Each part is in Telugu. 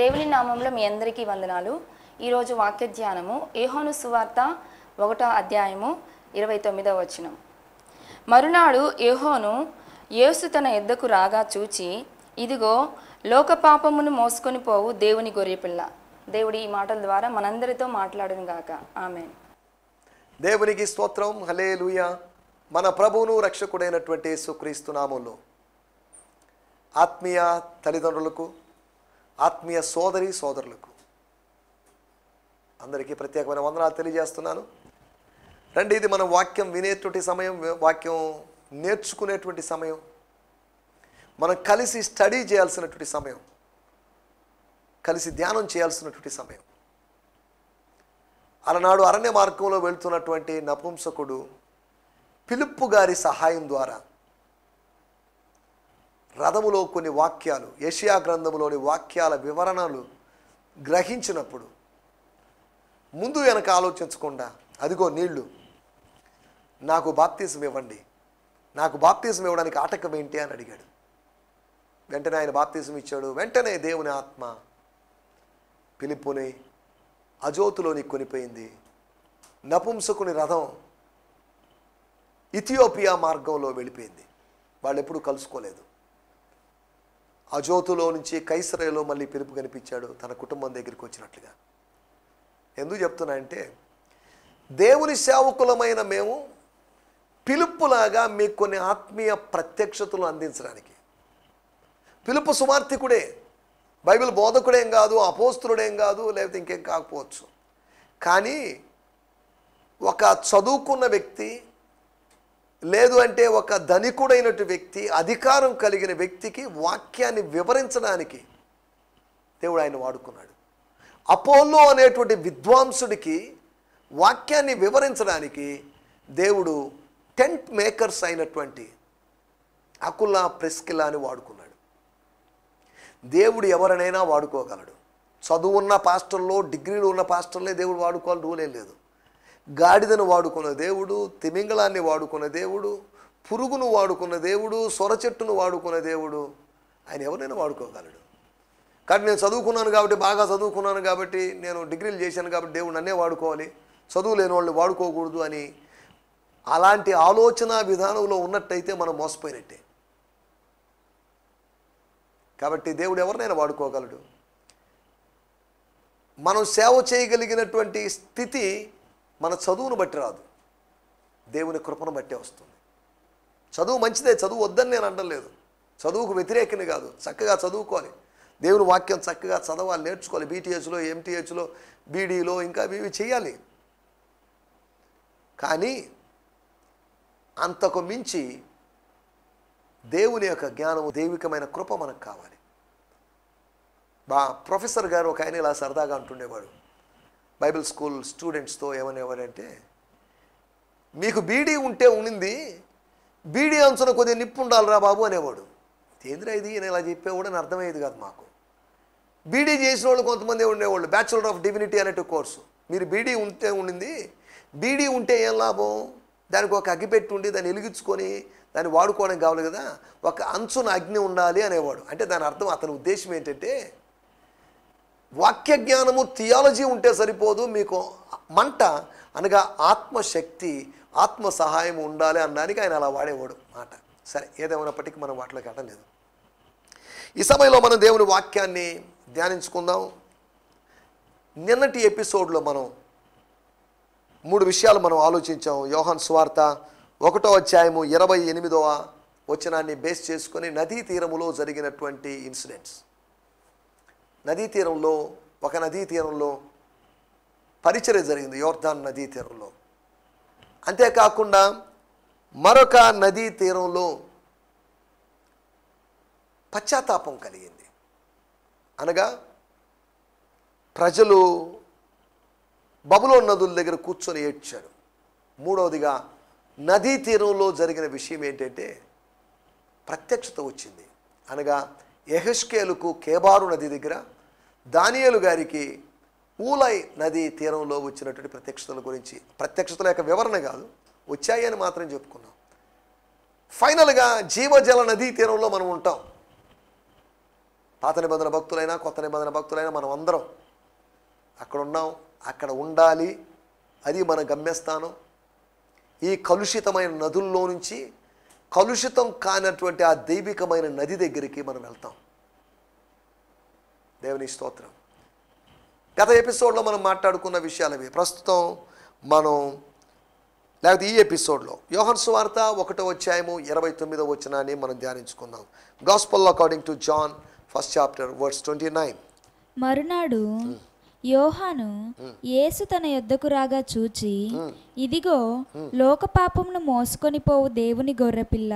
దేవుని నామంలో మీ అందరికీ వందనాలు ఈరోజు వాక్య ధ్యానము ఏహోను సువార్త ఒకటో అధ్యాయము ఇరవై తొమ్మిదవ వచనం మరునాడు ఏహోను యేసు తన ఎద్దకు రాగా చూచి ఇదిగో లోక పాపమును మోసుకొని పోవు దేవుని గొర్రెపిల్ల దేవుడి ఈ మాటల ద్వారా మనందరితో మాట్లాడును గాక ఆమె దేవునికి స్తోత్రం హలే మన ప్రభువును రక్షకుడైనటువంటి సుక్రీస్తు నామంలో ఆత్మీయ తల్లిదండ్రులకు ఆత్మీయ సోదరి సోదరులకు అందరికీ ప్రత్యేకమైన వందనాలు తెలియజేస్తున్నాను రండి ఇది మనం వాక్యం వినేటువంటి సమయం వాక్యం నేర్చుకునేటువంటి సమయం మనం కలిసి స్టడీ చేయాల్సినటువంటి సమయం కలిసి ధ్యానం చేయాల్సినటువంటి సమయం అలనాడు అరణ్య మార్గంలో వెళ్తున్నటువంటి నపుంసకుడు పిలుపు గారి సహాయం ద్వారా రథములో కొన్ని వాక్యాలు ఏషియా గ్రంథములోని వాక్యాల వివరణలు గ్రహించినప్పుడు ముందు వెనక ఆలోచించకుండా అదిగో నీళ్లు నాకు బాప్తీసం ఇవ్వండి నాకు బాప్తీసం ఇవ్వడానికి ఆటకం ఏంటి అని అడిగాడు వెంటనే ఆయన బాప్తీసం ఇచ్చాడు వెంటనే దేవుని ఆత్మ పిలుపుని అజోతులోని కొనిపోయింది నపుంసకుని రథం ఇథియోపియా మార్గంలో వెళ్ళిపోయింది వాళ్ళు ఎప్పుడూ కలుసుకోలేదు అజోతులో నుంచి కైసరలో మళ్ళీ పిలుపు కనిపించాడు తన కుటుంబం దగ్గరికి వచ్చినట్లుగా ఎందుకు చెప్తున్నా అంటే దేవుని సేవకులమైన మేము పిలుపులాగా మీకు కొన్ని ఆత్మీయ ప్రత్యక్షతలు అందించడానికి పిలుపు సుమార్థికుడే బైబిల్ బోధకుడేం కాదు అపోస్తులుడేం కాదు లేకపోతే ఇంకేం కాకపోవచ్చు కానీ ఒక చదువుకున్న వ్యక్తి లేదు అంటే ఒక ధనికుడైనటువంటి వ్యక్తి అధికారం కలిగిన వ్యక్తికి వాక్యాన్ని వివరించడానికి దేవుడు ఆయన వాడుకున్నాడు అపోలో అనేటువంటి విద్వాంసుడికి వాక్యాన్ని వివరించడానికి దేవుడు టెంట్ మేకర్స్ అయినటువంటి అకుల్లా ప్రెస్కిల్లా అని వాడుకున్నాడు దేవుడు ఎవరినైనా వాడుకోగలడు చదువున్న పాస్టర్లో డిగ్రీలు ఉన్న పాస్టర్లే దేవుడు వాడుకోవాలని రూలే లేదు గాడిదను వాడుకున్న దేవుడు తిమింగళాన్ని వాడుకున్న దేవుడు పురుగును వాడుకున్న దేవుడు సొర చెట్టును వాడుకున్న దేవుడు ఆయన ఎవరైనా వాడుకోగలడు కానీ నేను చదువుకున్నాను కాబట్టి బాగా చదువుకున్నాను కాబట్టి నేను డిగ్రీలు చేశాను కాబట్టి దేవుడు నన్నే వాడుకోవాలి చదువు లేని వాళ్ళు వాడుకోకూడదు అని అలాంటి ఆలోచన విధానంలో ఉన్నట్టయితే మనం మోసపోయినట్టే కాబట్టి దేవుడు ఎవరినైనా వాడుకోగలడు మనం సేవ చేయగలిగినటువంటి స్థితి మన చదువును బట్టి రాదు దేవుని కృపను బట్టే వస్తుంది చదువు మంచిదే చదువు వద్దని నేను అనడం లేదు చదువుకు వ్యతిరేకని కాదు చక్కగా చదువుకోవాలి దేవుని వాక్యం చక్కగా చదవాలి నేర్చుకోవాలి బీటీహెచ్లో ఎంటీహెచ్లో బీడీలో ఇంకా ఇవి చేయాలి కానీ అంతకు మించి దేవుని యొక్క జ్ఞానము దైవికమైన కృప మనకు కావాలి బా ప్రొఫెసర్ గారు ఒక ఆయన ఇలా సరదాగా అంటుండేవాడు బైబిల్ స్కూల్ స్టూడెంట్స్తో ఏమనేవారంటే మీకు బీడీ ఉంటే ఉనింది బీడీ అంచున కొద్దిగా నిప్పు ఉండాలిరా బాబు అనేవాడు ఏందిరా ఇది నేను ఇలా చెప్పేవాడు అని అర్థమయ్యేది కాదు మాకు బీడీ చేసిన వాళ్ళు కొంతమంది ఉండేవాళ్ళు బ్యాచులర్ ఆఫ్ డివినిటీ అనేటి కోర్సు మీరు బీడీ ఉంటే ఉండింది బీడీ ఉంటే ఏం లాభం దానికి ఒక అగ్గిపెట్టి ఉండి దాన్ని వెలిగించుకొని దాన్ని వాడుకోవడం కావాలి కదా ఒక అంచున అగ్ని ఉండాలి అనేవాడు అంటే దాని అర్థం అతని ఉద్దేశం ఏంటంటే వాక్య జ్ఞానము థియాలజీ ఉంటే సరిపోదు మీకు మంట అనగా ఆత్మశక్తి ఆత్మ సహాయం ఉండాలి అనడానికి ఆయన అలా వాడేవాడు మాట సరే ఏదేమైనప్పటికీ మనం వాటిలోకి వెళ్ళడం లేదు ఈ సమయంలో మనం దేవుని వాక్యాన్ని ధ్యానించుకుందాం నిన్నటి ఎపిసోడ్లో మనం మూడు విషయాలు మనం ఆలోచించాం యోహన్ స్వార్త ఒకటో అధ్యాయము ఇరవై ఎనిమిదవ వచనాన్ని బేస్ చేసుకొని నదీ తీరములో జరిగినటువంటి ఇన్సిడెంట్స్ నదీ తీరంలో ఒక నదీ తీరంలో పరిచర్య జరిగింది యోర్ధాన్ నదీ తీరంలో అంతేకాకుండా మరొక నదీ తీరంలో పశ్చాత్తాపం కలిగింది అనగా ప్రజలు బబులో నదుల దగ్గర కూర్చొని ఏడ్చారు మూడవదిగా నదీ తీరంలో జరిగిన విషయం ఏంటంటే ప్రత్యక్షత వచ్చింది అనగా ఎహెష్కేలుకు కేబారు నది దగ్గర దానియలు గారికి ఊలై నది తీరంలో వచ్చినటువంటి ప్రత్యక్షతల గురించి ప్రత్యక్షతల యొక్క వివరణ కాదు వచ్చాయి అని మాత్రం చెప్పుకున్నాం ఫైనల్గా జీవజల నదీ తీరంలో మనం ఉంటాం పాత నిబంధన భక్తులైనా కొత్త నిబంధన భక్తులైనా మనం అందరం అక్కడ ఉన్నాం అక్కడ ఉండాలి అది మన గమ్యస్థానం ఈ కలుషితమైన నదుల్లో నుంచి కలుషితం కానటువంటి ఆ దైవికమైన నది దగ్గరికి మనం వెళ్తాం దేవుని స్తోత్రం గత ఎపిసోడ్లో మనం మాట్లాడుకున్న విషయాలవి ప్రస్తుతం మనం లేకపోతే ఈ ఎపిసోడ్లో యోహన్ సువార్త ఒకటో అధ్యాయము ఇరవై తొమ్మిదో అని మనం ధ్యానించుకుందాం gospel according to John first chapter words twenty nine మరునాడు hmm. యోహాను యేసు తన యొద్దకు రాగా చూచి ఇదిగో లోక పాపమును మోసుకొని పోవు దేవుని గొర్రెపిల్ల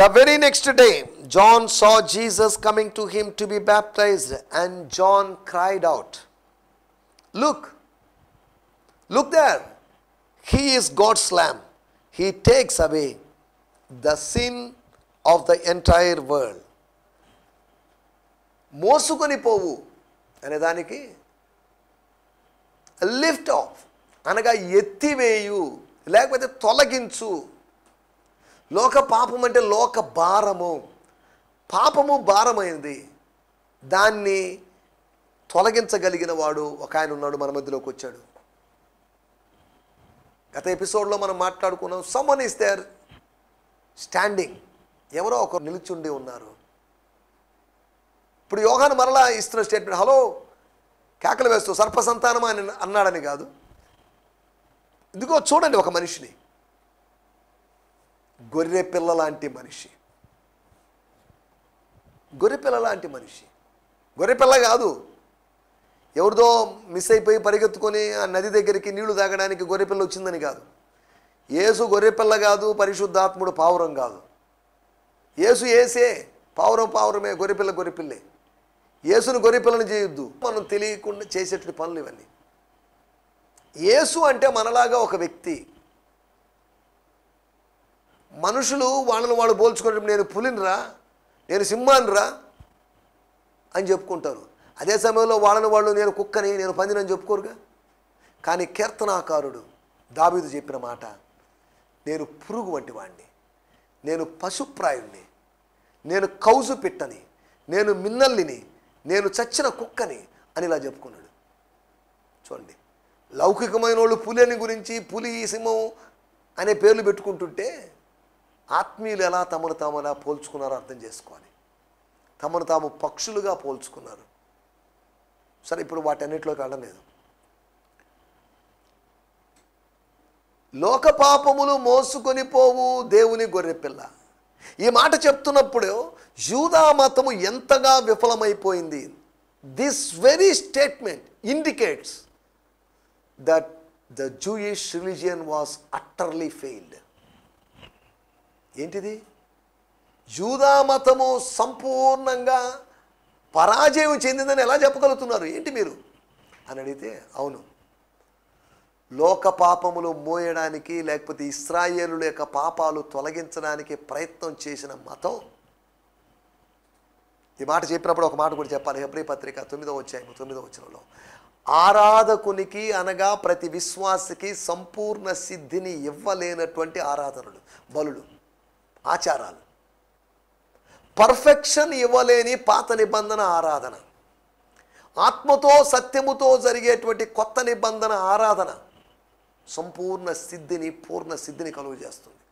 the very next day John saw Jesus coming to him to be baptised and John cried out look look there he is God's lamb he takes away the sin of the entire world మోసుకొని పోవు అనే దానికి లిఫ్ట్ ఆఫ్ అనగా ఎత్తివేయు లేకపోతే తొలగించు లోక పాపం అంటే లోక భారము పాపము భారమైంది దాన్ని తొలగించగలిగిన వాడు ఒక ఆయన ఉన్నాడు మన మధ్యలోకి వచ్చాడు గత ఎపిసోడ్లో మనం మాట్లాడుకున్నాం సమ్మన్ ఇస్ దేర్ స్టాండింగ్ ఎవరో ఒకరు నిలుచుండి ఉన్నారు ఇప్పుడు యోగాను మరలా ఇస్తున్న స్టేట్మెంట్ హలో కేకలు వేస్తూ సర్పసంతానం అని అన్నాడని కాదు ఇదిగో చూడండి ఒక మనిషిని గొర్రె పిల్ల లాంటి మనిషి గొర్రె పిల్ల లాంటి మనిషి గొర్రె పిల్ల కాదు ఎవరిదో మిస్ అయిపోయి పరిగెత్తుకొని ఆ నది దగ్గరికి నీళ్లు తాగడానికి గొర్రెపిల్ల వచ్చిందని కాదు ఏసు గొర్రెపిల్ల కాదు పరిశుద్ధాత్ముడు పావురం కాదు ఏసు ఏసే పావురం పావురమే గొర్రెపిల్ల గొర్రెపిల్లే యేసును గొర్రె పిల్లని చేయొద్దు మనం తెలియకుండా చేసేటువంటి పనులు ఇవన్నీ యేసు అంటే మనలాగా ఒక వ్యక్తి మనుషులు వాళ్ళని వాళ్ళు పోల్చుకునేటప్పుడు నేను పులినిరా నేను సింహాన్రా అని చెప్పుకుంటారు అదే సమయంలో వాళ్ళని వాళ్ళు నేను కుక్కని నేను పందినని చెప్పుకోరుగా కానీ కీర్తనాకారుడు దాబీదు చెప్పిన మాట నేను పురుగు వంటి వాడిని నేను పశుప్రాయుణ్ణి నేను కౌజు పిట్టని నేను మిన్నల్లిని నేను చచ్చిన కుక్కని అని ఇలా చెప్పుకున్నాడు చూడండి లౌకికమైన వాళ్ళు పులిని గురించి పులి సింహం అనే పేర్లు పెట్టుకుంటుంటే ఆత్మీయులు ఎలా తమను తాము ఎలా పోల్చుకున్నారో అర్థం చేసుకోవాలి తమను తాము పక్షులుగా పోల్చుకున్నారు సరే ఇప్పుడు వాటన్నిటిలోకి వెళ్ళలేదు లోక పాపములు మోసుకొని పోవు దేవుని గొర్రెపిల్ల ఈ మాట చెప్తున్నప్పుడు యూదా మతము ఎంతగా విఫలమైపోయింది this very statement indicates that the Jewish religion was utterly failed ఏంటిది యూదా మతము సంపూర్ణంగా పరాజయం చెందిందని ఎలా చెప్పగలుగుతున్నారు ఏంటి మీరు అని అడిగితే అవును లోక పాపములు మోయడానికి లేకపోతే ఇస్రాయేలు యొక్క పాపాలు తొలగించడానికి ప్రయత్నం చేసిన మతం ఈ మాట చెప్పినప్పుడు ఒక మాట కూడా చెప్పాలి హెబ్రి పత్రిక తొమ్మిదో వచ్చాయి తొమ్మిదో వచ్చినలో ఆరాధకునికి అనగా ప్రతి విశ్వాసకి సంపూర్ణ సిద్ధిని ఇవ్వలేనటువంటి ఆరాధనలు బలులు ఆచారాలు పర్ఫెక్షన్ ఇవ్వలేని పాత నిబంధన ఆరాధన ఆత్మతో సత్యముతో జరిగేటువంటి కొత్త నిబంధన ఆరాధన సంపూర్ణ సిద్ధిని పూర్ణ సిద్ధిని కలుగు చేస్తుంది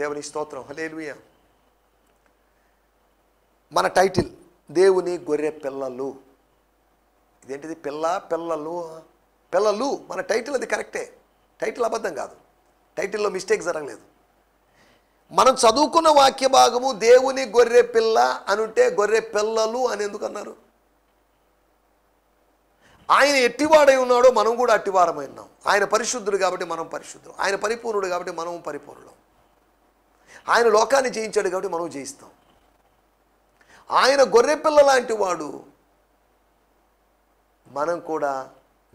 దేవుని స్తోత్రం హలేలుయ మన టైటిల్ దేవుని గొర్రె పిల్లలు ఇదేంటిది పిల్ల పిల్లలు పిల్లలు మన టైటిల్ అది కరెక్టే టైటిల్ అబద్ధం కాదు టైటిల్లో మిస్టేక్ జరగలేదు మనం చదువుకున్న వాక్య భాగము దేవుని గొర్రె పిల్ల అనుంటే గొర్రె పిల్లలు అని ఎందుకు అన్నారు ఆయన ఎట్టివాడై ఉన్నాడో మనం కూడా అట్టివారమై ఉన్నాం ఆయన పరిశుద్ధుడు కాబట్టి మనం పరిశుద్ధం ఆయన పరిపూర్ణుడు కాబట్టి మనం పరిపూర్ణం ఆయన లోకాన్ని జయించాడు కాబట్టి మనం జయిస్తాం ఆయన గొర్రెపిల్ల లాంటి వాడు మనం కూడా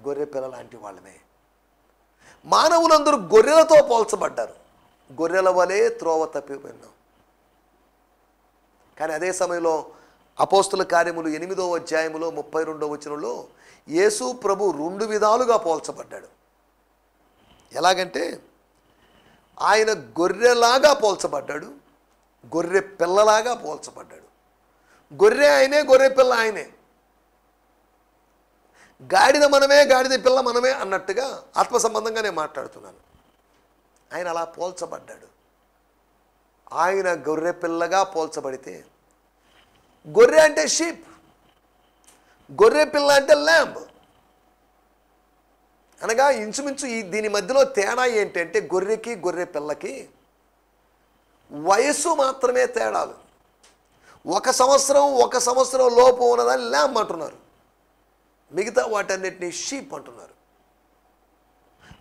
గొర్రెపిల్ల లాంటి వాళ్ళమే మానవులందరూ గొర్రెలతో పోల్చబడ్డారు గొర్రెల వలె త్రోవ తప్పిపోయినాం కానీ అదే సమయంలో అపోస్తుల కార్యములు ఎనిమిదో అధ్యాయములో ముప్పై రెండో వచనంలో యేసు ప్రభు రెండు విధాలుగా పోల్చబడ్డాడు ఎలాగంటే ఆయన గొర్రెలాగా పోల్చబడ్డాడు గొర్రె పిల్లలాగా పోల్చబడ్డాడు గొర్రె ఆయనే గొర్రె పిల్ల ఆయనే గాడిద మనమే గాడిద పిల్ల మనమే అన్నట్టుగా ఆత్మ సంబంధంగా నేను మాట్లాడుతున్నాను ఆయన అలా పోల్చబడ్డాడు ఆయన గొర్రె పిల్లగా పోల్చబడితే గొర్రె అంటే షీప్ గొర్రె పిల్ల అంటే ల్యాంబ్ అనగా ఇంచుమించు ఈ దీని మధ్యలో తేడా ఏంటంటే గొర్రెకి గొర్రె పిల్లకి వయస్సు మాత్రమే తేడాలు ఒక సంవత్సరం ఒక సంవత్సరం లోపు ఉన్నదని ల్యాంబ్ అంటున్నారు మిగతా వాటన్నిటిని షీప్ అంటున్నారు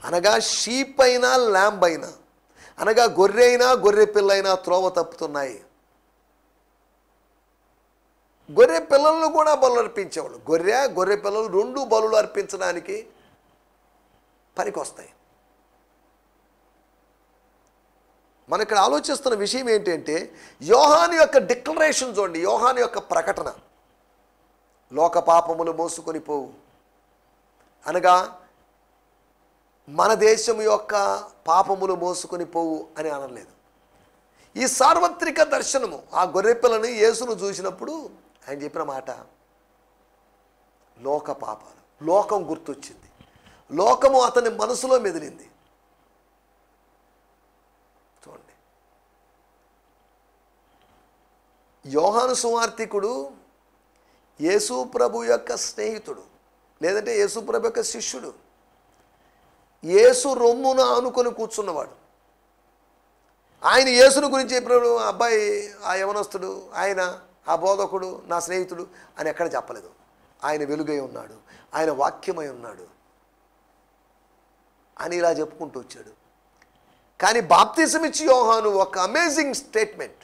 అనగా షీప్ అయినా ల్యాంబ్ అయినా అనగా గొర్రె అయినా గొర్రె పిల్ల అయినా త్రోవ తప్పుతున్నాయి గొర్రె పిల్లలను కూడా బలు అర్పించేవాడు గొర్రె గొర్రె పిల్లలు రెండు బలు అర్పించడానికి పనికొస్తాయి మన ఇక్కడ ఆలోచిస్తున్న విషయం ఏంటంటే యోహాని యొక్క డిక్లరేషన్ చూడండి యోహాని యొక్క ప్రకటన లోక పాపములు మోసుకొని పోవు అనగా మన దేశం యొక్క పాపములు మోసుకొని పోవు అని అనలేదు ఈ సార్వత్రిక దర్శనము ఆ గొర్రెపిల్లని యేసును చూసినప్పుడు ఆయన చెప్పిన మాట లోక పాపాలు లోకం గుర్తొచ్చింది లోకము అతని మనసులో మెదిలింది చూడండి యోహాను సువార్థికుడు యేసు ప్రభు యొక్క స్నేహితుడు లేదంటే యేసు ప్రభు యొక్క శిష్యుడు యేసు రొమ్మున ఆనుకొని కూర్చున్నవాడు ఆయన యేసును గురించి చెప్పినప్పుడు అబ్బాయి ఆ యవనస్తుడు ఆయన ఆ బోధకుడు నా స్నేహితుడు అని ఎక్కడ చెప్పలేదు ఆయన వెలుగై ఉన్నాడు ఆయన వాక్యమై ఉన్నాడు అని ఇలా చెప్పుకుంటూ వచ్చాడు కానీ బాప్తిజం ఇచ్చి యోహాను ఒక అమేజింగ్ స్టేట్మెంట్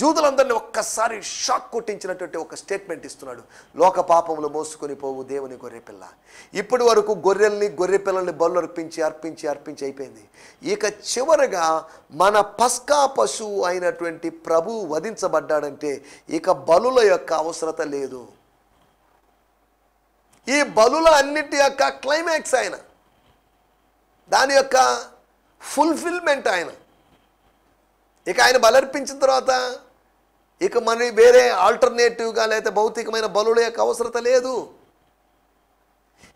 యూదులందరినీ ఒక్కసారి షాక్ కొట్టించినటువంటి ఒక స్టేట్మెంట్ ఇస్తున్నాడు లోక పాపములు మోసుకొని పోవు దేవుని గొర్రెపిల్ల ఇప్పటి వరకు గొర్రెల్ని గొర్రెపిల్లల్ని బలు అర్పించి అర్పించి అర్పించి అయిపోయింది ఇక చివరగా మన పస్కా పశువు అయినటువంటి ప్రభు వధించబడ్డాడంటే ఇక బలుల యొక్క అవసరత లేదు ఈ బలుల అన్నిటి యొక్క క్లైమాక్స్ ఆయన దాని యొక్క ఫుల్ఫిల్మెంట్ ఆయన ఇక ఆయన బలర్పించిన తర్వాత ఇక మన వేరే ఆల్టర్నేటివ్గా లేకపోతే భౌతికమైన బలుల యొక్క అవసరత లేదు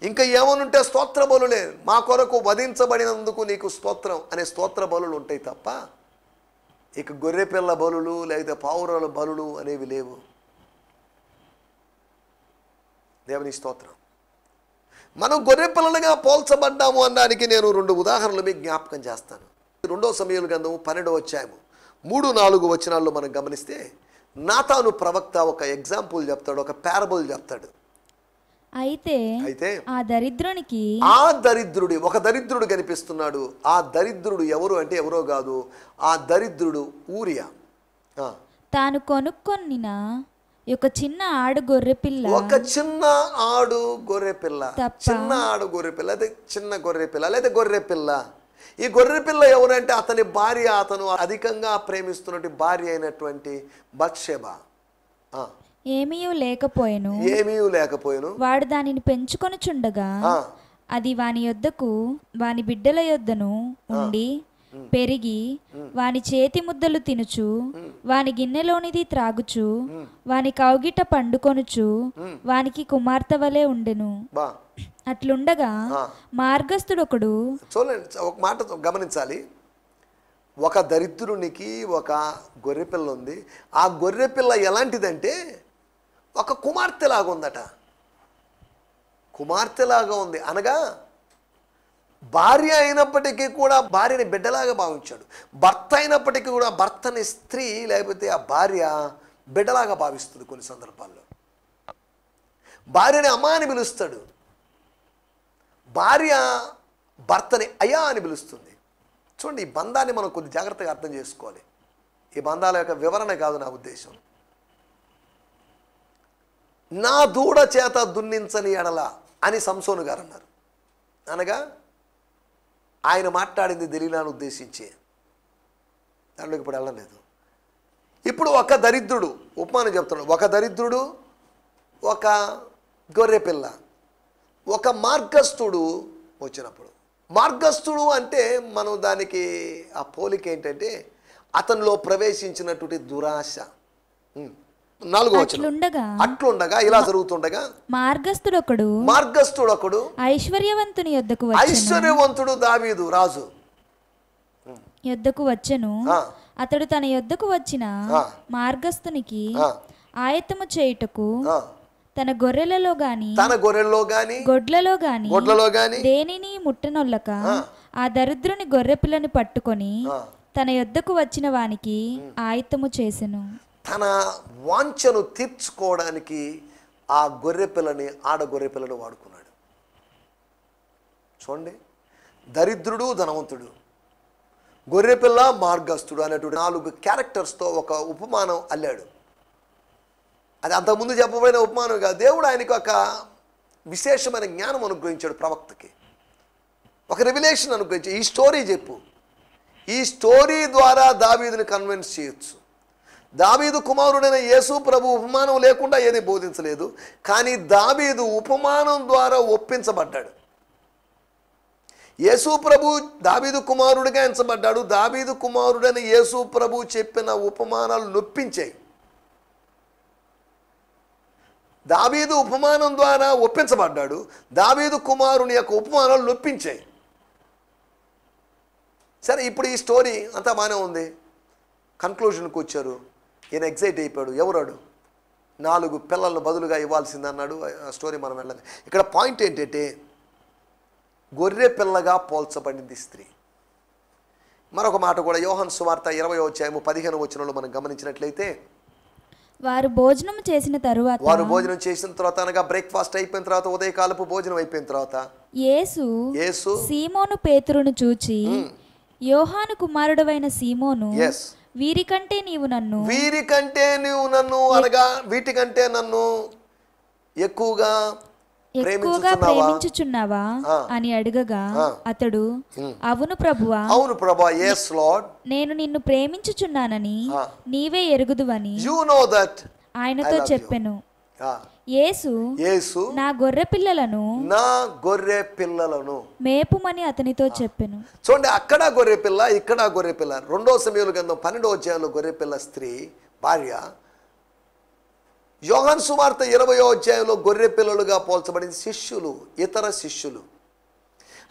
ఇంకా ఏమనుంటే స్తోత్ర బలులే మా కొరకు వధించబడినందుకు నీకు స్తోత్రం అనే స్తోత్ర బలులు ఉంటాయి తప్ప ఇక గొర్రెపిల్ల బలులు లేకపోతే పావురాల బలులు అనేవి లేవు దేవుని స్తోత్రం మనం గొర్రెపిల్లలుగా పోల్చబడ్డాము అన్నానికి నేను రెండు ఉదాహరణలు మీకు జ్ఞాపకం చేస్తాను రెండో సమయంలో గంధము పన్నెండు వచ్చాము మూడు నాలుగు వచనాల్లో మనం గమనిస్తే నాతాను ప్రవక్త ఒక ఎగ్జాంపుల్ చెప్తాడు ఒక పారబుల్ చెప్తాడు అయితే అయితే ఆ దరిద్రునికి ఆ దరిద్రుడి ఒక దరిద్రుడు కనిపిస్తున్నాడు ఆ దరిద్రుడు ఎవరు అంటే ఎవరో కాదు ఆ దరిద్రుడు ఊరియా తాను కొనుక్కొనిన ఒక చిన్న ఆడు గొర్రె పిల్ల ఒక చిన్న ఆడు గొర్రె పిల్ల చిన్న ఆడు గొర్రె పిల్ల అదే చిన్న గొర్రె పిల్ల లేదా గొర్రె పిల్ల ఈ గొర్రె పిల్ల ఎవరంటే అతని భార్య అతను అధికంగా ప్రేమిస్తున్నటువంటి భార్య అయినటువంటి బత్షేబ ఏమీ లేకపోయాను ఏమీ లేకపోయాను వాడు దానిని పెంచుకొని చుండగా అది వాని యొద్దకు వాని బిడ్డల యొద్దను ఉండి పెరిగి వాని చేతి ముద్దలు తినుచు వాని గిన్నెలోనిది త్రాగుచు వాని కౌగిట పండుకొనుచు వానికి కుమార్తె వలె ఉండెను అట్లుండగా మార్గస్థుడొకడు చూడండి ఒక మాట గమనించాలి ఒక దరిద్రునికి ఒక గొర్రెపిల్ల ఉంది ఆ గొర్రెపిల్ల ఎలాంటిదంటే ఒక కుమార్తెలాగా ఉందట కుమార్తెలాగా ఉంది అనగా భార్య అయినప్పటికీ కూడా భార్యని బిడ్డలాగా భావించాడు భర్త అయినప్పటికీ కూడా భర్తని స్త్రీ లేకపోతే ఆ భార్య బిడ్డలాగా భావిస్తుంది కొన్ని సందర్భాల్లో భార్యని అమ్మ అని పిలుస్తాడు భార్య భర్తని అయా అని పిలుస్తుంది చూడండి ఈ బంధాన్ని మనం కొద్ది జాగ్రత్తగా అర్థం చేసుకోవాలి ఈ బంధాల యొక్క వివరణ కాదు నా ఉద్దేశం నా దూడ చేత దున్నించని ఎడల అని సంసోను గారు అన్నారు అనగా ఆయన మాట్లాడింది దలీలాను ఉద్దేశించి దాంట్లోకి ఇప్పుడు వెళ్ళలేదు ఇప్పుడు ఒక దరిద్రుడు ఉపమానం చెప్తున్నాడు ఒక దరిద్రుడు ఒక గొర్రె పిల్ల ఒక మార్గస్థుడు వచ్చినప్పుడు మార్గస్థుడు అంటే మనం దానికి ఆ పోలిక ఏంటంటే అతనిలో ప్రవేశించినటువంటి దురాశ నాలుగో అట్లుండగా అట్లుండగా ఇలా జరుగుతుండగా మార్గస్థుడు ఒకడు మార్గస్థుడు ఒకడు ఐశ్వర్యవంతుని యొద్దకు ఐశ్వర్యవంతుడు దావీదు రాజు యొద్దకు వచ్చను అతడు తన యొద్దకు వచ్చిన మార్గస్థునికి ఆయత్తము చేయుటకు తన గొర్రెలలో గాని తన గొర్రెల్లో గాని గొడ్లలో గాని గొడ్లలో గాని దేనిని ముట్టనొల్లక ఆ దరిద్రుని గొర్రె పిల్లని పట్టుకొని తన యొద్దకు వచ్చిన వానికి ఆయత్తము చేసెను తన వాంఛను తీర్చుకోవడానికి ఆ గొర్రెపిల్లని ఆడ గొర్రెపిల్లను వాడుకున్నాడు చూడండి దరిద్రుడు ధనవంతుడు గొర్రెపిల్ల మార్గస్థుడు అనేటువంటి నాలుగు క్యారెక్టర్స్తో ఒక ఉపమానం అల్లాడు అది అంతకుముందు చెప్పబడిన ఉపమానం కాదు దేవుడు ఆయనకు ఒక విశేషమైన జ్ఞానం అనుగ్రహించాడు ప్రవక్తకి ఒక రివిలేషన్ అనుగ్రహించాడు ఈ స్టోరీ చెప్పు ఈ స్టోరీ ద్వారా దావీదుని కన్విన్స్ చేయొచ్చు దావీదు కుమారుడైన యేసు ప్రభు ఉపమానం లేకుండా ఏది బోధించలేదు కానీ దావీదు ఉపమానం ద్వారా ఒప్పించబడ్డాడు యేసు ప్రభు దావీదు కుమారుడిగా ఎంచబడ్డాడు దావీదు కుమారుడైన యేసు ప్రభు చెప్పిన ఉపమానాలు నొప్పించాయి దావీదు ఉపమానం ద్వారా ఒప్పించబడ్డాడు దావీదు కుమారుని యొక్క ఉపమానాలు నొప్పించాయి సరే ఇప్పుడు ఈ స్టోరీ అంతా బాగానే ఉంది కన్క్లూజన్కి వచ్చారు ఈయన ఎగ్జైట్ అయిపోయాడు ఎవరాడు నాలుగు పిల్లలను బదులుగా ఇవ్వాల్సిందన్నాడు ఆ స్టోరీ మనం వెళ్ళాలి ఇక్కడ పాయింట్ ఏంటంటే గొర్రె పిల్లగా పోల్చబడింది స్త్రీ మరొక మాట కూడా యోహన్ సువార్త ఇరవై వచ్చాయము పదిహేను వాళ్ళు మనం గమనించినట్లయితే వారు భోజనం చేసిన తరువాత వారు భోజనం చేసిన తర్వాత అనగా బ్రేక్ఫాస్ట్ అయిపోయిన తర్వాత ఉదయకాలపు భోజనం అయిపోయిన తర్వాత యేసు సీమోను పేతురును చూచి యోహాను కుమారుడవైన సీమోను ఎస్ వీరికంటే నీవు నన్ను వీరికంటే నీవు నన్ను అనగా వీటికంటే నన్ను ఎక్కువగా ఎక్కువగా ప్రేమించుచున్నావా అని అడగగా అతడు అవును ప్రభువా అవును ప్రభా yes lord నేను నిన్ను ప్రేమించుచున్నానని నీవే ఎరుగుదువని యు నో దట్ ఆయనతో చెప్పెను నా గొర్రె పిల్లలను నా గొర్రె పిల్లలను మేపుమని అతనితో చెప్పాను చూడండి అక్కడ గొర్రె పిల్ల ఇక్కడ గొర్రె పిల్ల రెండో సమయంలో కింద పన్నెండో అధ్యాయంలో గొర్రె పిల్ల స్త్రీ భార్య యోహన్ సుమార్త ఇరవయో అధ్యాయంలో గొర్రె పిల్లలుగా పోల్చబడిన శిష్యులు ఇతర శిష్యులు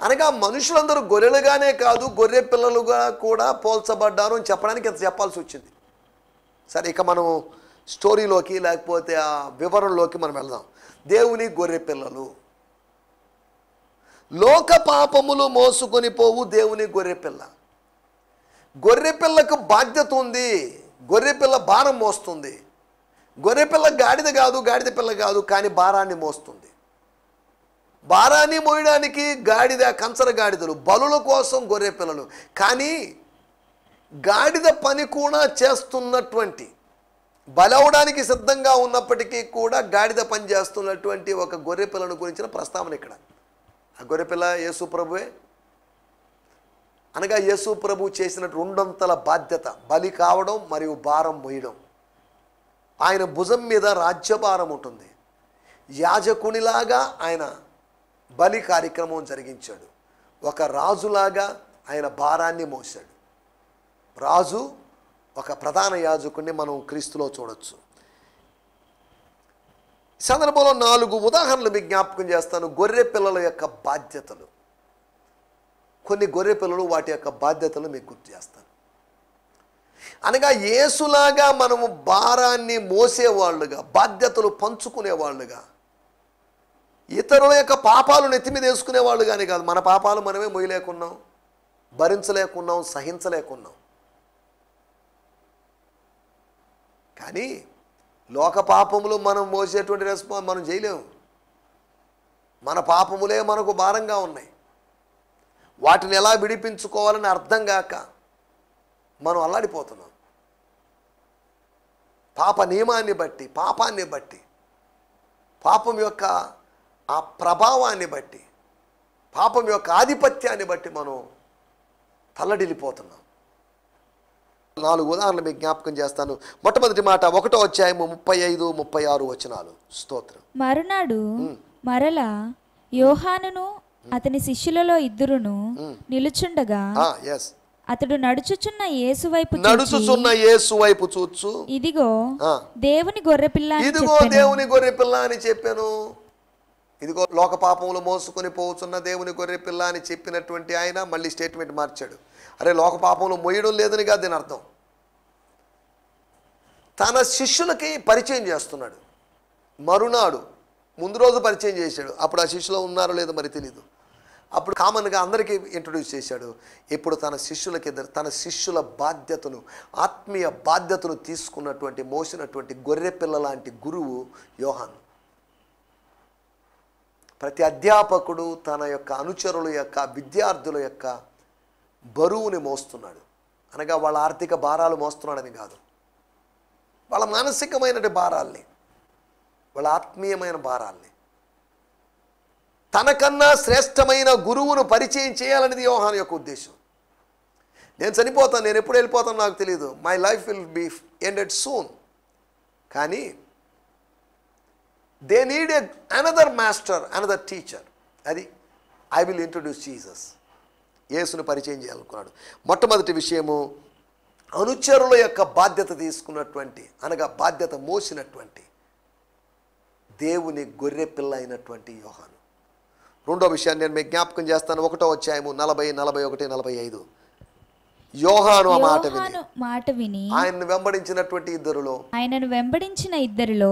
అనగా మనుషులందరూ గొర్రెలుగానే కాదు గొర్రె పిల్లలుగా కూడా పోల్చబడ్డారు అని చెప్పడానికి ఇంత చెప్పాల్సి వచ్చింది సరే ఇక మనం స్టోరీలోకి లేకపోతే ఆ వివరంలోకి మనం వెళ్దాం దేవుని గొర్రె పిల్లలు లోక పాపములు మోసుకొని పోవు దేవుని గొర్రెపిల్ల గొర్రెపిల్లకు బాధ్యత ఉంది గొర్రెపిల్ల భారం మోస్తుంది గొర్రెపిల్ల గాడిద కాదు గాడిద పిల్ల కాదు కానీ భారాన్ని మోస్తుంది భారాన్ని మోయడానికి గాడిద కంచర గాడిదలు బలుల కోసం గొర్రెపిల్లలు కానీ గాడిద పని కూడా చేస్తున్నటువంటి బలవడానికి సిద్ధంగా ఉన్నప్పటికీ కూడా గాడిద పని చేస్తున్నటువంటి ఒక పిల్లను గురించిన ప్రస్తావన ఇక్కడ ఆ గొర్రెపిల్ల యేసు ప్రభువే అనగా యేసు ప్రభు చేసిన రెండంతల బాధ్యత బలి కావడం మరియు భారం మోయడం ఆయన భుజం మీద రాజ్యభారం ఉంటుంది యాజకునిలాగా ఆయన బలి కార్యక్రమం జరిగించాడు ఒక రాజులాగా ఆయన భారాన్ని మోశాడు రాజు ఒక ప్రధాన యాజకుడిని మనం క్రీస్తులో చూడొచ్చు సందర్భంలో నాలుగు ఉదాహరణలు మీకు జ్ఞాపకం చేస్తాను గొర్రె పిల్లల యొక్క బాధ్యతలు కొన్ని గొర్రె పిల్లలు వాటి యొక్క బాధ్యతలు మీకు గుర్తు చేస్తాను అనగా ఏసులాగా మనము భారాన్ని మోసేవాళ్ళుగా బాధ్యతలు పంచుకునేవాళ్ళుగా ఇతరుల యొక్క పాపాలు నెత్తిమీద వేసుకునేవాళ్ళు కానీ కాదు మన పాపాలు మనమే మొయ్యలేకున్నాం భరించలేకున్నాం సహించలేకున్నాం కానీ లోక పాపములు మనం మోసేటువంటి రెస్పాన్స్ మనం చేయలేము మన పాపములే మనకు భారంగా ఉన్నాయి వాటిని ఎలా విడిపించుకోవాలని అర్థం కాక మనం అల్లాడిపోతున్నాం పాప నియమాన్ని బట్టి పాపాన్ని బట్టి పాపం యొక్క ఆ ప్రభావాన్ని బట్టి పాపం యొక్క ఆధిపత్యాన్ని బట్టి మనం తల్లడిల్లిపోతున్నాం నాలుగు ఉదాహరణలు మీకు జ్ఞాపకం చేస్తాను మొట్టమొదటి మాట ఒకటో అధ్యాయము ముప్పై ఐదు ముప్పై ఆరు వచనాలు స్తోత్రం మరునాడు మరలా యోహానును అతని శిష్యులలో ఇద్దరును నిలుచుండగా అతడు నడుచుచున్న యేసు వైపు నడుచుచున్న యేసు వైపు చూచు ఇదిగో దేవుని గొర్రెపిల్ల ఇదిగో దేవుని గొర్రెపిల్ల అని చెప్పాను ఇదిగో లోక పాపములు మోసుకొని పోతున్న దేవుని గొర్రె పిల్ల అని చెప్పినటువంటి ఆయన మళ్ళీ స్టేట్మెంట్ మార్చాడు అరే లోక పాపములు మొయ్యడం లేదని కాదు దీని అర్థం తన శిష్యులకి పరిచయం చేస్తున్నాడు మరునాడు ముందు రోజు పరిచయం చేశాడు అప్పుడు ఆ శిష్యులు ఉన్నారో లేదో మరి తెలీదు అప్పుడు కామన్గా అందరికీ ఇంట్రొడ్యూస్ చేశాడు ఇప్పుడు తన శిష్యులకి తన శిష్యుల బాధ్యతను ఆత్మీయ బాధ్యతను తీసుకున్నటువంటి మోసినటువంటి గొర్రె పిల్ల లాంటి గురువు యోహాన్ ప్రతి అధ్యాపకుడు తన యొక్క అనుచరుల యొక్క విద్యార్థుల యొక్క బరువుని మోస్తున్నాడు అనగా వాళ్ళ ఆర్థిక భారాలు మోస్తున్నాడని కాదు వాళ్ళ మానసికమైన భారాల్ని వాళ్ళ ఆత్మీయమైన భారాల్ని తనకన్నా శ్రేష్టమైన గురువును పరిచయం చేయాలనేది యోహాన్ యొక్క ఉద్దేశం నేను చనిపోతాను నేను ఎప్పుడు వెళ్ళిపోతాను నాకు తెలియదు my life will be ended soon కానీ they need a another master another teacher అది ఐ విల్ ఇంట్రడ్యూస్ జీసస్ యేసును పరిచయం చేయాలనుకున్నాడు మొట్టమొదటి విషయము అనుచరుల యొక్క బాధ్యత తీసుకున్నటువంటి అనగా బాధ్యత మోసినటువంటి దేవుని గొర్రె పిల్ల అయినటువంటి యోహాను రెండో విషయాన్ని నేను మీకు జ్ఞాపకం చేస్తాను ఒకటో వచ్చాయము నలభై నలభై ఒకటి నలభై ఐదు యోహాను ఆ మాట విని మాట విని ఆయనను వెంబడించినటువంటి ఇద్దరులో ఆయనను వెంబడించిన ఇద్దరులో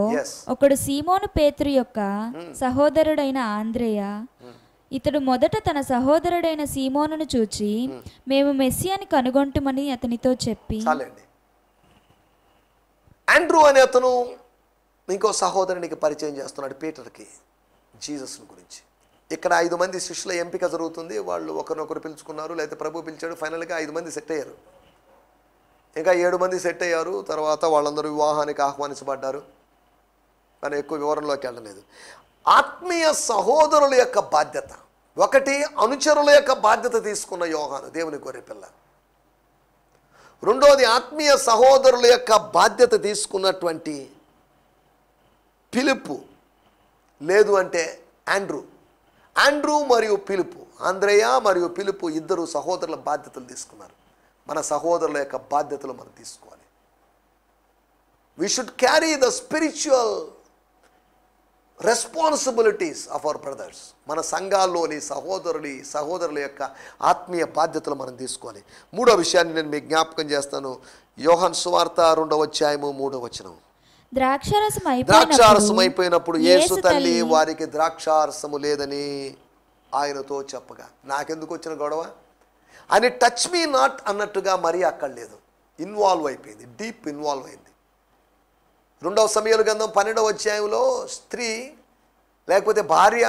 ఒకడు సీమోను పేతురు యొక్క hmm. సహోదరుడైన ఆంద్రేయ hmm. ఇతడు మొదట తన సహోదరుడైన సీమోనును చూచి hmm. మేము మెస్సియాని కనుగొంటమని అతనితో చెప్పి ఆండ్రూ అనే అతను ఇంకో సహోదరునికి పరిచయం చేస్తున్నాడు పీటర్కి జీసస్ గురించి ఇక్కడ ఐదు మంది శిష్యుల ఎంపిక జరుగుతుంది వాళ్ళు ఒకరినొకరు పిలుచుకున్నారు లేకపోతే ప్రభు పిలిచాడు ఫైనల్గా ఐదు మంది సెట్ అయ్యారు ఇంకా ఏడు మంది సెట్ అయ్యారు తర్వాత వాళ్ళందరూ వివాహానికి ఆహ్వానించబడ్డారు కానీ ఎక్కువ వివరంలోకి వెళ్ళలేదు ఆత్మీయ సహోదరుల యొక్క బాధ్యత ఒకటి అనుచరుల యొక్క బాధ్యత తీసుకున్న యోగాను దేవుని గొర్రెపిల్ల రెండోది ఆత్మీయ సహోదరుల యొక్క బాధ్యత తీసుకున్నటువంటి పిలుపు లేదు అంటే ఆండ్రూ ఆండ్రూ మరియు పిలుపు ఆంధ్రయ మరియు పిలుపు ఇద్దరు సహోదరుల బాధ్యతలు తీసుకున్నారు మన సహోదరుల యొక్క బాధ్యతలు మనం తీసుకోవాలి we should carry the spiritual responsibilities of our brothers మన సంఘాల్లోని సహోదరుని సహోదరుల యొక్క ఆత్మీయ బాధ్యతలు మనం తీసుకోవాలి మూడో విషయాన్ని నేను మీకు జ్ఞాపకం చేస్తాను యోహన్ సువార్త రెండవ అధ్యాయము మూడవ వచనం ద్రాక్షారసం అయిపోయినప్పుడు ఏసు తల్లి వారికి ద్రాక్షారసము లేదని ఆయనతో చెప్పగా నాకెందుకు వచ్చిన గొడవ అని టచ్ మీ నాట్ అన్నట్టుగా మరీ అక్కడ లేదు ఇన్వాల్వ్ అయిపోయింది డీప్ ఇన్వాల్వ్ అయింది రెండవ సమయంలో గంధం పన్నెండవ అధ్యాయంలో స్త్రీ లేకపోతే భార్య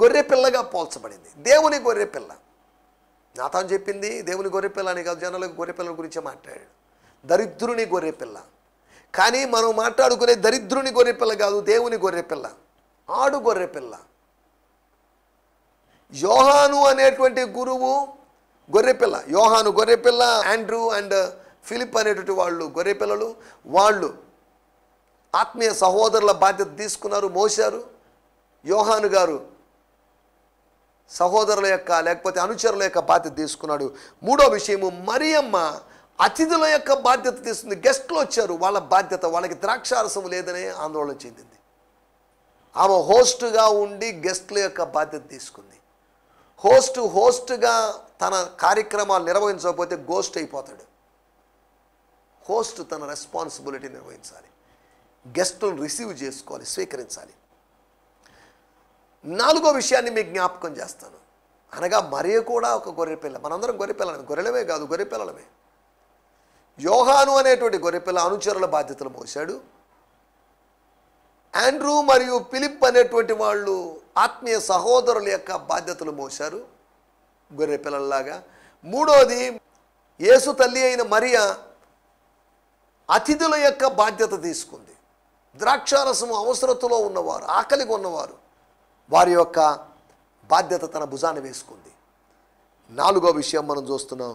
గొర్రె పిల్లగా పోల్చబడింది దేవుని గొర్రె పిల్ల నాతాను చెప్పింది దేవుని గొర్రె పిల్ల అని కాదు జనాలకు గొర్రె పిల్లల గురించే మాట్లాడాడు దరిద్రుని గొర్రెపిల్ల కానీ మనం మాట్లాడుకునే దరిద్రుని గొర్రెపిల్ల కాదు దేవుని గొర్రెపిల్ల ఆడు గొర్రెపిల్ల యోహాను అనేటువంటి గురువు గొర్రెపిల్ల యోహాను గొర్రెపిల్ల ఆండ్రూ అండ్ ఫిలిప్ అనేటువంటి వాళ్ళు గొర్రెపిల్లలు వాళ్ళు ఆత్మీయ సహోదరుల బాధ్యత తీసుకున్నారు మోశారు యోహాను గారు సహోదరుల యొక్క లేకపోతే అనుచరుల యొక్క బాధ్యత తీసుకున్నాడు మూడో విషయము మరియమ్మ అతిథుల యొక్క బాధ్యత తీసుకుంది గెస్ట్లు వచ్చారు వాళ్ళ బాధ్యత వాళ్ళకి ద్రాక్షారసం లేదనే ఆందోళన చెందింది ఆమె హోస్ట్గా ఉండి గెస్ట్ల యొక్క బాధ్యత తీసుకుంది హోస్ట్ హోస్ట్గా తన కార్యక్రమాలు నిర్వహించకపోతే గోస్ట్ అయిపోతాడు హోస్ట్ తన రెస్పాన్సిబిలిటీ నిర్వహించాలి గెస్టులు రిసీవ్ చేసుకోవాలి స్వీకరించాలి నాలుగో విషయాన్ని మీకు జ్ఞాపకం చేస్తాను అనగా మరీ కూడా ఒక గొర్రెపిల్ల మనందరం గొర్రెపిల్లమే గొర్రెలమే కాదు గొర్రెపిల్లలమే యోహాను అనేటువంటి గొర్రెపిల్ల అనుచరుల బాధ్యతలు మోశాడు ఆండ్రూ మరియు పిలిప్ అనేటువంటి వాళ్ళు ఆత్మీయ సహోదరుల యొక్క బాధ్యతలు మోశారు గొర్రెపిల్లల్లాగా మూడోది యేసు తల్లి అయిన మరియా అతిథుల యొక్క బాధ్యత తీసుకుంది ద్రాక్షారసము అవసరతలో ఉన్నవారు ఆకలిగా ఉన్నవారు వారి యొక్క బాధ్యత తన భుజాన వేసుకుంది నాలుగో విషయం మనం చూస్తున్నాం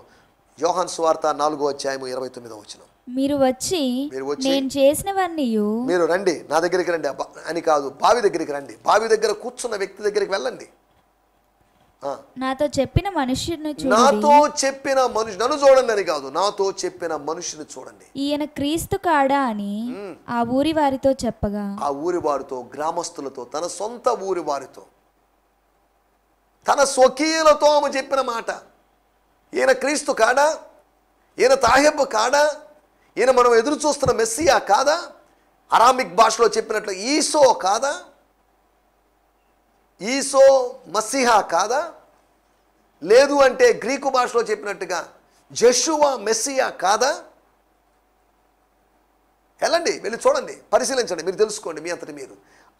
యోహాన్ స్వార్త నాలుగో అధ్యాయము ఇరవై తొమ్మిదో వచ్చిన మీరు వచ్చి మీరు వచ్చి నేను చేసినవన్నీ మీరు రండి నా దగ్గరికి రండి అని కాదు బావి దగ్గరికి రండి బావి దగ్గర కూర్చున్న వ్యక్తి దగ్గరికి వెళ్ళండి నాతో చెప్పిన మనుషుని నాతో చెప్పిన మనుషు నన్ను చూడండి అని కాదు నాతో చెప్పిన మనుషుని చూడండి ఈయన క్రీస్తు కాడా అని ఆ ఊరి వారితో చెప్పగా ఆ ఊరి వారితో గ్రామస్తులతో తన సొంత ఊరి వారితో తన స్వకీయులతో ఆమె చెప్పిన మాట ఈయన క్రీస్తు కాడా ఈయన తాహెబ్ కాడా ఈయన మనం ఎదురు చూస్తున్న మెస్సియా కాదా అరామిక్ భాషలో చెప్పినట్లు ఈసో కాదా ఈసో మసిహా కాదా లేదు అంటే గ్రీకు భాషలో చెప్పినట్టుగా జషువా మెస్సియా కాదా వెళ్ళండి వెళ్ళి చూడండి పరిశీలించండి మీరు తెలుసుకోండి మీ అంతటి మీరు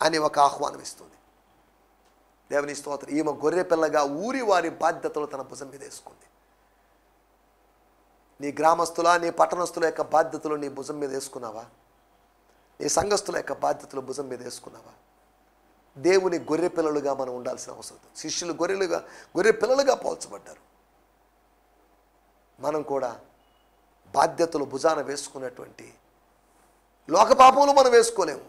అని ఒక ఆహ్వానం ఇస్తుంది దేవుని స్తోత్రం ఈమె గొర్రె పిల్లగా ఊరి వారి బాధ్యతలు తన భుజం మీద వేసుకుంది నీ గ్రామస్తుల నీ పట్టణస్తుల యొక్క బాధ్యతలు నీ భుజం మీద వేసుకున్నావా నీ సంఘస్తుల యొక్క బాధ్యతలు భుజం మీద వేసుకున్నావా దేవుని గొర్రె పిల్లలుగా మనం ఉండాల్సిన అవసరం శిష్యులు గొర్రెలుగా గొర్రె పిల్లలుగా పోల్చబడ్డారు మనం కూడా బాధ్యతలు భుజాన వేసుకున్నటువంటి లోక పాపములు మనం వేసుకోలేము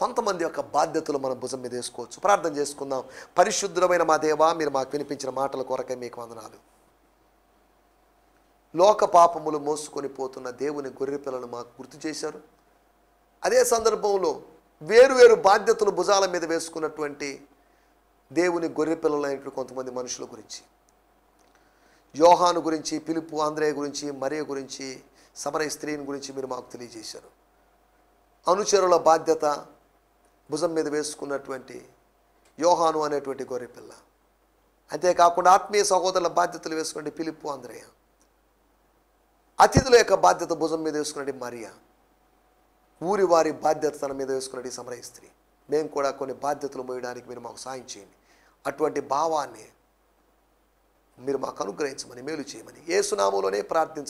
కొంతమంది యొక్క బాధ్యతలు మనం భుజం మీద వేసుకోవచ్చు ప్రార్థన చేసుకుందాం పరిశుద్ధమైన మా దేవా మీరు మాకు వినిపించిన మాటల కొరకే మీకు వందనాలు లోక పాపములు మోసుకొని పోతున్న దేవుని గొర్రె పిల్లలు మాకు గుర్తు చేశారు అదే సందర్భంలో వేరువేరు బాధ్యతలు భుజాల మీద వేసుకున్నటువంటి దేవుని గొర్రె పిల్లలైన కొంతమంది మనుషుల గురించి యోహాను గురించి పిలుపు ఆంధ్రయ గురించి మరియ గురించి సమరయ స్త్రీని గురించి మీరు మాకు తెలియజేశారు అనుచరుల బాధ్యత భుజం మీద వేసుకున్నటువంటి యోహాను అనేటువంటి గొర్రెపిల్ల అంతేకాకుండా ఆత్మీయ సహోదరుల బాధ్యతలు వేసుకుంటే పిలుపు ఆంధ్రయ్య అతిథుల యొక్క బాధ్యత భుజం మీద వేసుకున్నది మరియా ఊరి వారి బాధ్యత తన మీద వేసుకున్నది సమరయ స్త్రీ మేము కూడా కొన్ని బాధ్యతలు మోయడానికి మీరు మాకు సాయం చేయండి అటువంటి భావాన్ని మీరు మాకు అనుగ్రహించమని మేలు చేయమని ఏ సునామంలోనే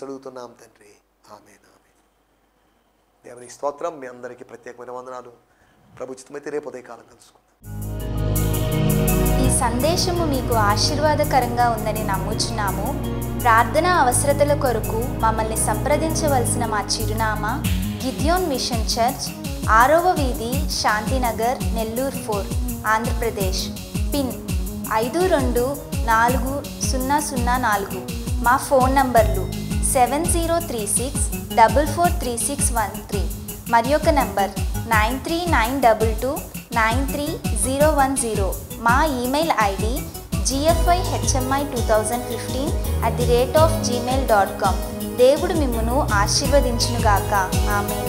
అడుగుతున్నాం తండ్రి ఆమె దేవుని స్తోత్రం మీ అందరికీ ప్రత్యేకమైన వందనాలు ప్రభుత్వమైతే రేపు ఉదయకాలం కలుసుకుందాం సందేశము మీకు ఆశీర్వాదకరంగా ఉందని నమ్ముచున్నాము ప్రార్థన అవసరతల కొరకు మమ్మల్ని సంప్రదించవలసిన మా చిరునామా గిద్యోన్ మిషన్ చర్చ్ ఆరవ వీధి శాంతినగర్ నెల్లూరు ఫోర్ ఆంధ్రప్రదేశ్ పిన్ ఐదు రెండు నాలుగు సున్నా సున్నా నాలుగు మా ఫోన్ నంబర్లు seven zero three six double four three six one three మరి ఒక number nine three nine double two nine three zero one zero మా email ID GFI HMI two thousand fifteen at the rate of Gmail dot com దేవుడు మిమ్మను ఆశీర్వదించునుగాక ఆమె